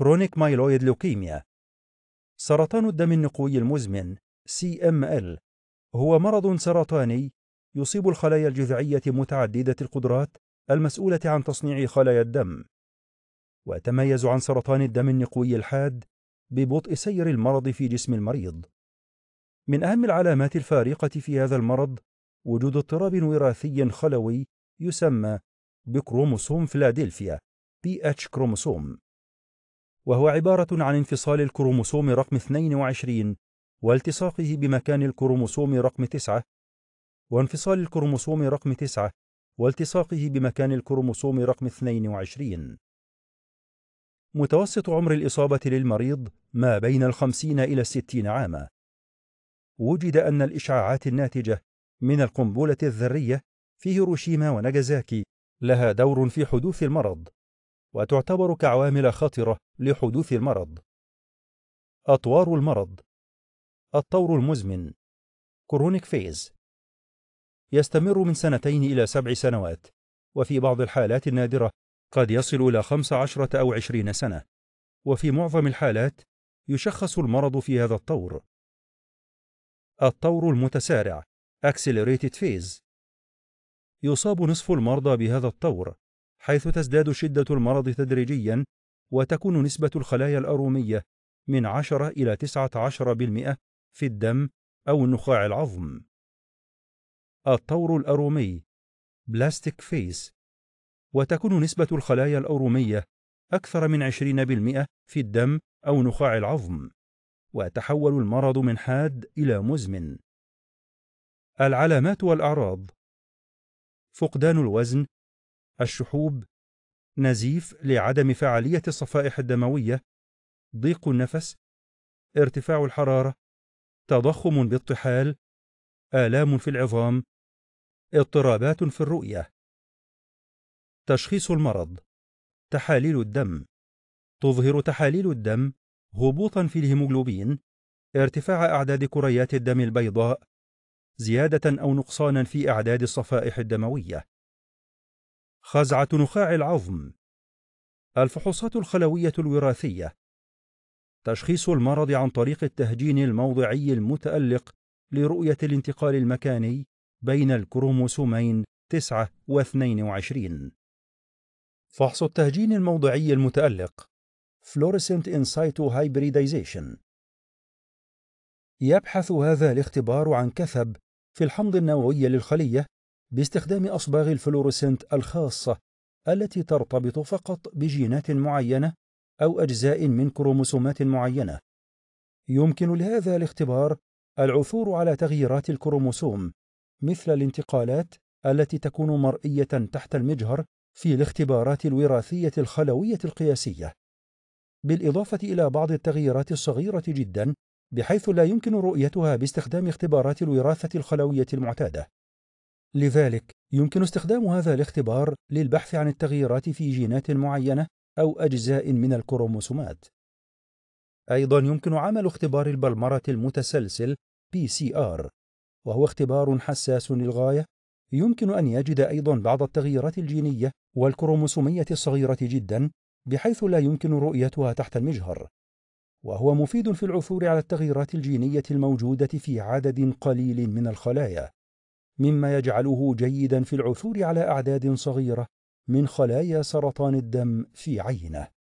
كرونيك مايلويد لوكيميا سرطان الدم النقوي المزمن CML هو مرض سرطاني يصيب الخلايا الجذعية متعددة القدرات المسؤولة عن تصنيع خلايا الدم ويتميز عن سرطان الدم النقوي الحاد ببطء سير المرض في جسم المريض من أهم العلامات الفارقة في هذا المرض وجود اضطراب وراثي خلوي يسمى بكروموسوم فلادلفيا PH كروموسوم وهو عبارة عن انفصال الكروموسوم رقم 22 والتصاقه بمكان الكروموسوم رقم 9 وانفصال الكروموسوم رقم 9 والتصاقه بمكان الكروموسوم رقم 22 متوسط عمر الإصابة للمريض ما بين الخمسين إلى الستين عاما وجد أن الإشعاعات الناتجة من القنبلة الذرية في هيروشيما وناجازاكي لها دور في حدوث المرض وتعتبر كعوامل خطرة لحدوث المرض أطوار المرض الطور المزمن كرونيك فيز يستمر من سنتين إلى سبع سنوات وفي بعض الحالات النادرة قد يصل إلى خمس عشرة أو عشرين سنة وفي معظم الحالات يشخص المرض في هذا الطور الطور المتسارع Accelerated Phase يصاب نصف المرضى بهذا الطور حيث تزداد شدة المرض تدريجيا وتكون نسبة الخلايا الأرومية من 10 إلى 19% في الدم أو النخاع العظم. الطور الأرومي بلاستيك فيس وتكون نسبة الخلايا الأرومية أكثر من 20% في الدم أو نخاع العظم، ويتحول المرض من حاد إلى مزمن. العلامات والأعراض فقدان الوزن الشحوب نزيف لعدم فعالية الصفائح الدموية ضيق النفس ارتفاع الحرارة تضخم بالطحال آلام في العظام اضطرابات في الرؤية تشخيص المرض تحاليل الدم تظهر تحاليل الدم هبوطا في الهيموغلوبين ارتفاع أعداد كريات الدم البيضاء زيادة أو نقصانا في أعداد الصفائح الدموية خزعة نخاع العظم الفحوصات الخلوية الوراثية تشخيص المرض عن طريق التهجين الموضعي المتألق لرؤية الانتقال المكاني بين الكروموسومين 9 و 22 فحص التهجين الموضعي المتألق fluorescent in situ hybridization يبحث هذا الاختبار عن كثب في الحمض النووي للخلية باستخدام أصباغ الفلورسنت الخاصة التي ترتبط فقط بجينات معينة أو أجزاء من كروموسومات معينة. يمكن لهذا الاختبار العثور على تغييرات الكروموسوم مثل الانتقالات التي تكون مرئية تحت المجهر في الاختبارات الوراثية الخلوية القياسية. بالإضافة إلى بعض التغييرات الصغيرة جدا بحيث لا يمكن رؤيتها باستخدام اختبارات الوراثة الخلوية المعتادة. لذلك يمكن استخدام هذا الاختبار للبحث عن التغييرات في جينات معينة أو أجزاء من الكروموسومات. أيضا يمكن عمل اختبار البلمرة المتسلسل PCR وهو اختبار حساس للغاية يمكن أن يجد أيضا بعض التغييرات الجينية والكروموسومية الصغيرة جدا بحيث لا يمكن رؤيتها تحت المجهر وهو مفيد في العثور على التغييرات الجينية الموجودة في عدد قليل من الخلايا مما يجعله جيدا في العثور على أعداد صغيرة من خلايا سرطان الدم في عينه